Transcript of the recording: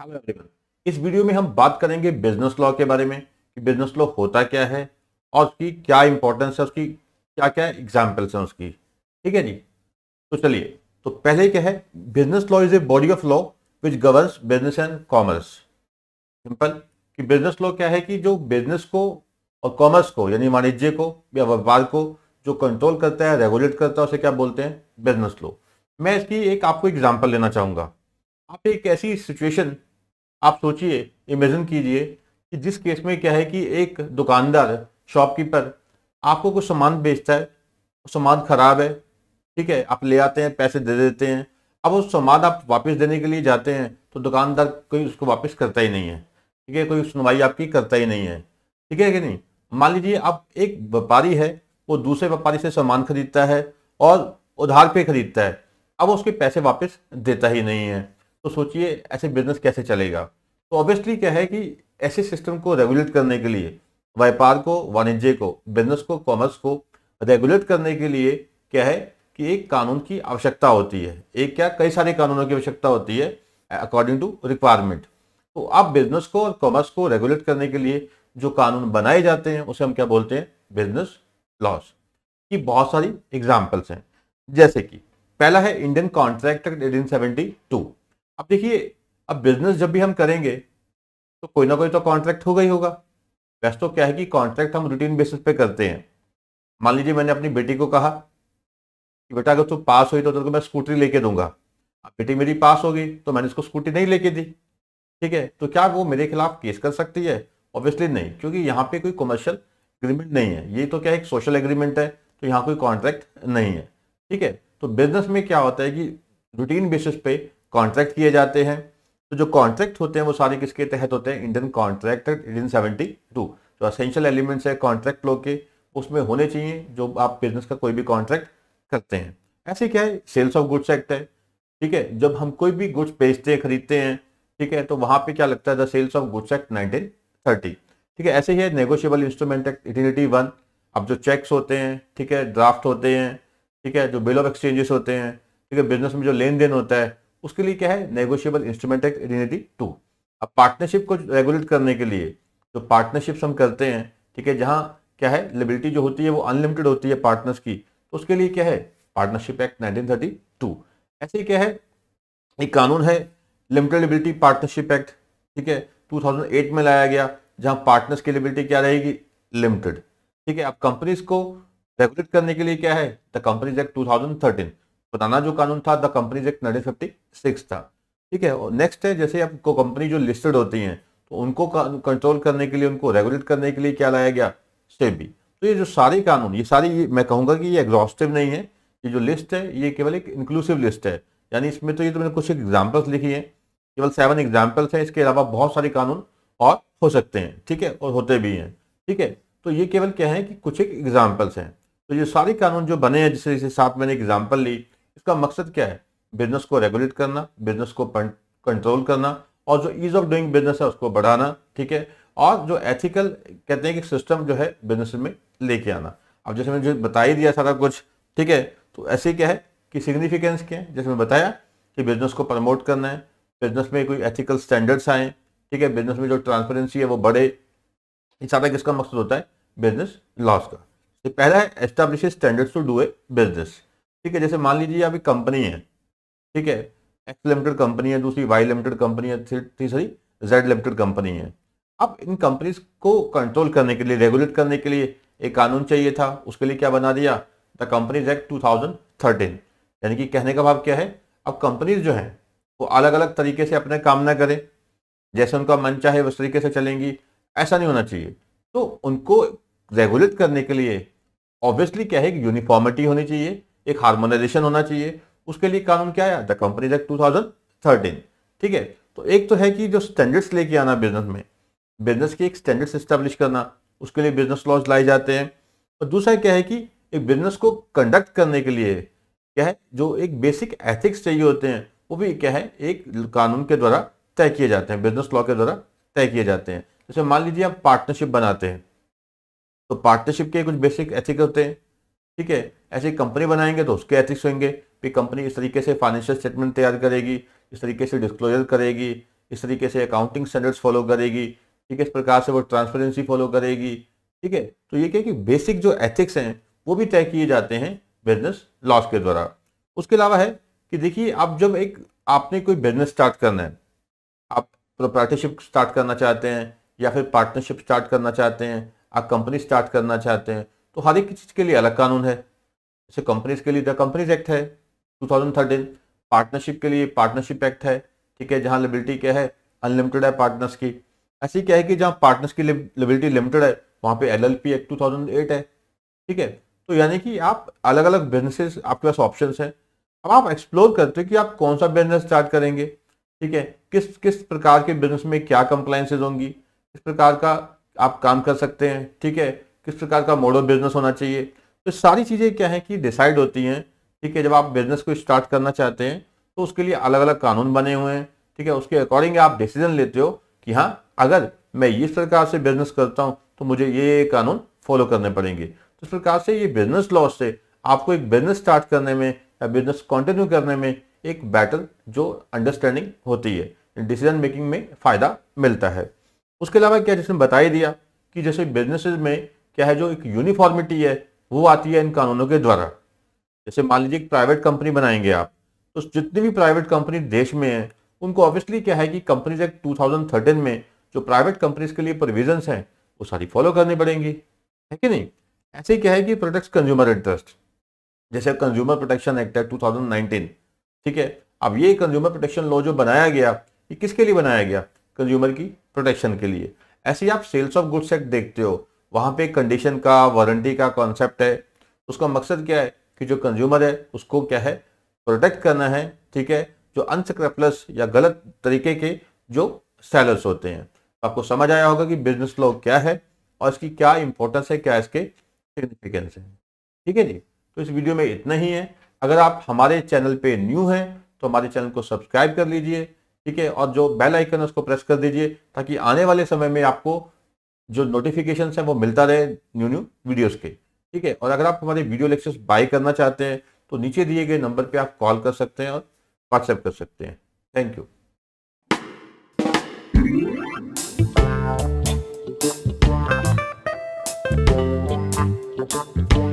Everyone इस video में हम बात करेंगे बिजनेस लॉ के बारे में कि बिजनेस लॉ होता क्या है और उसकी क्या इंपॉर्टेंस है उसकी क्या क्या एग्जाम्पल्स हैं उसकी ठीक है जी तो चलिए तो पहले क्या है business law is a body of law which governs business and commerce simple कि बिजनेस लॉ क्या है कि जो बिजनेस को और कॉमर्स को यानी वाणिज्य को या व्यापार को जो कंट्रोल करता है रेगुलेट करता है उसे क्या बोलते हैं बिजनेस लॉ मैं इसकी एक आपको एग्जाम्पल लेना चाहूँगा आप एक ऐसी सिचुएशन आप सोचिए इमेजिन कीजिए कि जिस केस में क्या है कि एक दुकानदार शॉपकीपर आपको कुछ सामान बेचता है सामान ख़राब है ठीक है आप ले आते हैं पैसे दे देते हैं अब वो सामान आप वापस देने के लिए जाते हैं तो दुकानदार कोई उसको वापस करता ही नहीं है ठीक है कोई सुनवाई आपकी करता ही नहीं है ठीक है कि नहीं मान लीजिए आप एक व्यापारी है वो दूसरे व्यापारी से सामान खरीदता है और उधार पे खरीदता है अब उसके पैसे वापस देता ही नहीं है तो सोचिए ऐसे बिजनेस कैसे चलेगा तो ऑब्वियसली क्या है कि ऐसे सिस्टम को रेगुलेट करने के लिए व्यापार को वाणिज्य को बिजनेस को कॉमर्स को रेगुलेट करने के लिए क्या है कि एक कानून की आवश्यकता होती है एक क्या कई सारे कानूनों की आवश्यकता होती है अकॉर्डिंग टू रिक्वायरमेंट तो आप बिजनेस को और कॉमर्स को रेगुलेट करने के लिए जो कानून बनाए जाते हैं उसे हम क्या बोलते हैं बिजनेस लॉस की बहुत सारी एग्जाम्पल्स हैं जैसे कि पहला है Indian contract act eighteen seventy two अब देखिए अब बिजनेस जब भी हम करेंगे तो कोई ना कोई तो कॉन्ट्रैक्ट होगा ही होगा वैसे तो क्या है कि कॉन्ट्रैक्ट हम रूटीन बेसिस पे करते हैं मान लीजिए मैंने अपनी बेटी को कहा कि बेटा अगर तू पास हुई तो तेरे को मैं स्कूटी लेके दूंगा अब बेटी मेरी पास हो गई तो मैंने उसको स्कूटी नहीं लेके दी ठीक है तो क्या वो मेरे खिलाफ केस कर सकती है ऑब्वियसली नहीं क्योंकि यहाँ पे कोई कमर्शियल एग्रीमेंट नहीं है ये तो क्या एक सोशल एग्रीमेंट है तो यहाँ कोई कॉन्ट्रैक्ट नहीं है ठीक है तो बिजनेस में क्या होता है कि रूटीन बेसिस पे कॉन्ट्रैक्ट किए जाते हैं तो जो कॉन्ट्रैक्ट होते हैं वो सारे किसके तहत होते हैं Indian contract act Indian seventy two जो असेंशियल एलिमेंट्स है कॉन्ट्रैक्ट लोग के उसमें होने चाहिए जो आप बिजनेस का कोई भी कॉन्ट्रैक्ट करते हैं ऐसे क्या है सेल्स ऑफ गुड्स एक्ट है ठीक है जब हम कोई भी गुड्स बेचते हैं खरीदते हैं ठीक है तो वहां पे क्या लगता है the sales of goods act thirty ठीक है ऐसे ही है negotiable instrument act eighty one अब जो चेक्स होते हैं ठीक है ड्राफ्ट होते हैं ठीक है जो बिल ऑफ एक्सचेंजेस होते हैं ठीक है बिजनेस में जो लेन देन होता है उसके लिए क्या है negotiable instrument act eighteen eighty two अब पार्टनरशिप को रेगुलेट करने के लिए जो पार्टनरशिप हम करते हैं ठीक है जहाँ क्या है लिबिलिटी जो होती है वो अनलिमिटेड होती है पार्टनर्स की तो उसके लिए क्या है partnership act nineteen thirty two ऐसे ही क्या है एक कानून है लिमिटेड लिबिलिटी पार्टनरशिप एक्ट ठीक है एट में लाया गया जहां पार्टनर्स की लिबिलिटी क्या रहेगी लिमिटेड ठीक है अब कंपनीज को रेगुलेट करने के लिए क्या है द कंपनीज एक्ट थर्टीन पुराना जो कानून था the companies act nineteen fifty six था ठीक है नेक्स्ट है जैसे आपको कंपनी जो लिस्टेड होती हैं तो उनको कंट्रोल करने के लिए उनको रेगुलेट करने के लिए क्या लाया गया सेबी तो ये जो सारे कानून ये सारी ये, मैं कहूँगा कि ये एग्जॉस्टिव नहीं है ये जो लिस्ट है ये केवल एक इंक्लूसिव लिस्ट है यानी इसमें तो ये तो मैंने कुछ एग्जाम्पल्स लिखी है केवल सेवन एग्जाम्पल्स हैं इसके अलावा बहुत सारे कानून और हो सकते हैं ठीक है और होते भी हैं ठीक है तो ये केवल क्या है कि कुछ एक एग्जाम्पल्स हैं तो ये सारे कानून जो बने हैं जैसे जैसे साथ मैंने एग्जाम्पल ली इसका मकसद क्या है बिजनेस को रेगुलेट करना बिजनेस को कंट्रोल करना और जो ईज ऑफ डूइंग बिजनेस है उसको बढ़ाना ठीक है और जो एथिकल कहते हैं कि सिस्टम जो है बिजनेस में लेके आना अब जैसे मैंने जो बता ही दिया सारा कुछ ठीक है तो ऐसे क्या है कि सिग्निफिकेंस क्या है जैसे मैंने बताया कि बिजनेस को प्रमोट करना है बिजनेस में कोई एथिकल स्टैंडर्ड्स आए ठीक है बिजनेस में जो ट्रांसपेरेंसी है वो बढ़े ये सारा किसका मकसद होता है बिजनेस लॉस का तो पहला है establish standards to do a business ठीक है जैसे मान लीजिए अभी कंपनी है ठीक है एक्स लिमिटेड कंपनी है दूसरी वाई लिमिटेड कंपनी है तीसरी जेड लिमिटेड कंपनी है अब इन कंपनीज को कंट्रोल करने के लिए रेगुलेट करने के लिए एक कानून चाहिए था उसके लिए क्या बना दिया द कंपनीज एक्ट टू यानी कि कहने का भाव क्या है अब कंपनीज जो हैं वो अलग अलग तरीके से अपने काम ना करें जैसे उनका मन चाहे उस तरीके से चलेंगी ऐसा नहीं होना चाहिए तो उनको रेगुलेट करने के लिए ऑब्वियसली क्या है कि यूनिफॉर्मिटी होनी चाहिए एक हार्मोनाइजेशन होना चाहिए उसके लिए कानून क्या आया द कंपनी एक्ट 2013 ठीक है तो एक तो है कि जो स्टैंडर्ड्स लेके आना बिजनेस में बिजनेस के एक स्टैंडर्ड्स इस्टेब्लिश करना उसके लिए बिजनेस लॉज लाए जाते हैं और दूसरा क्या है कि एक बिजनेस को कंडक्ट करने के लिए क्या है जो एक बेसिक एथिक्स चाहिए होते हैं वो भी क्या है एक कानून के द्वारा तय किए जाते हैं बिजनेस लॉ के द्वारा तय किए जाते हैं जैसे मान लीजिए आप पार्टनरशिप बनाते हैं तो पार्टनरशिप के कुछ बेसिक एथिक होते हैं ठीक है ऐसे कंपनी बनाएंगे तो उसके एथिक्स होंगे फिर कंपनी इस तरीके से फाइनेंशियल स्टेटमेंट तैयार करेगी इस तरीके से डिस्क्लोजर करेगी इस तरीके से अकाउंटिंग स्टैंडर्ड्स फॉलो करेगी ठीक है इस प्रकार से वो ट्रांसपेरेंसी फॉलो करेगी ठीक है तो ये क्या कि बेसिक जो एथिक्स हैं वो भी तय किए जाते हैं बिजनेस लॉस के द्वारा उसके अलावा है कि देखिए आप जब एक आपने कोई बिजनेस स्टार्ट करना है आप प्रोप्राइटरशिप स्टार्ट करना चाहते हैं या फिर पार्टनरशिप स्टार्ट करना चाहते हैं आप कंपनी स्टार्ट करना चाहते हैं तो हर एक चीज के लिए अलग कानून है जैसे कंपनीज के लिए द कंपनीज एक्ट है 2013 पार्टनरशिप के लिए पार्टनरशिप एक्ट है ठीक है जहाँ लिबिलिटी क्या है अनलिमिटेड है पार्टनर्स की ऐसी क्या है कि जहाँ पार्टनर्स की लिबिलिटी लिमिटेड है वहाँ पे एल एक्ट 2008 है ठीक है तो यानी कि आप अलग अलग बिजनेसेस आपके पास ऑप्शन हैं अब आप एक्सप्लोर करते हो कि आप कौन सा बिजनेस स्टार्ट करेंगे ठीक है किस किस प्रकार के बिजनेस में क्या कंप्लाइंसेज होंगी किस प्रकार का आप काम कर सकते हैं ठीक है किस प्रकार का मॉडल बिजनेस होना चाहिए तो सारी चीज़ें क्या है कि डिसाइड होती हैं ठीक है जब आप बिजनेस को स्टार्ट करना चाहते हैं तो उसके लिए अलग अलग कानून बने हुए हैं ठीक है उसके अकॉर्डिंग आप डिसीजन लेते हो कि हाँ अगर मैं इस प्रकार से बिजनेस करता हूँ तो मुझे ये कानून फॉलो करने पड़ेंगे तो इस प्रकार से ये बिजनेस लॉस से आपको एक बिजनेस स्टार्ट करने में या बिजनेस कंटिन्यू करने में एक बैटर जो अंडरस्टैंडिंग होती है डिसीजन मेकिंग में फ़ायदा मिलता है उसके अलावा क्या जिसने बता ही दिया कि जैसे बिजनेस में क्या है जो एक यूनिफॉर्मिटी है वो आती है इन कानूनों के द्वारा जैसे मान लीजिए एक प्राइवेट कंपनी बनाएंगे आप तो जितनी भी प्राइवेट कंपनी देश में है उनको ऑब्वियसली क्या है कि कंपनीज एक्ट 2013 में जो प्राइवेट कंपनीज के लिए प्रोविजन हैं वो सारी फॉलो करनी पड़ेंगी है कि नहीं ऐसे ही क्या है कि प्रोटेक्ट कंज्यूमर इंटरेस्ट जैसे कंज्यूमर प्रोटेक्शन एक्ट है टू ठीक है अब ये कंज्यूमर प्रोटेक्शन लॉ जो बनाया गया ये किसके लिए बनाया गया कंज्यूमर की प्रोटेक्शन के लिए ऐसे ही आप सेल्स ऑफ गुड्स एक्ट देखते हो वहाँ पे कंडीशन का वारंटी का कॉन्सेप्ट है उसका मकसद क्या है कि जो कंज्यूमर है उसको क्या है प्रोटेक्ट करना है ठीक है जो अनसक्रपलस या गलत तरीके के जो सेलर्स होते हैं आपको समझ आया होगा कि बिजनेस लॉ क्या है और इसकी क्या इंपॉर्टेंस है क्या इसके सिग्निफिकेंस है ठीक है जी तो इस वीडियो में इतना ही है अगर आप हमारे चैनल पे न्यू हैं तो हमारे चैनल को सब्सक्राइब कर लीजिए ठीक है और जो बेल आइकन है उसको प्रेस कर दीजिए ताकि आने वाले समय में आपको जो नोटिफिकेशन है वो मिलता रहे न्यू न्यू वीडियोज़ के ठीक है और अगर आप हमारे वीडियो लेक्चर्स बाय करना चाहते हैं तो नीचे दिए गए नंबर पर आप कॉल कर सकते हैं और व्हाट्सएप कर सकते हैं थैंक यू Thank you.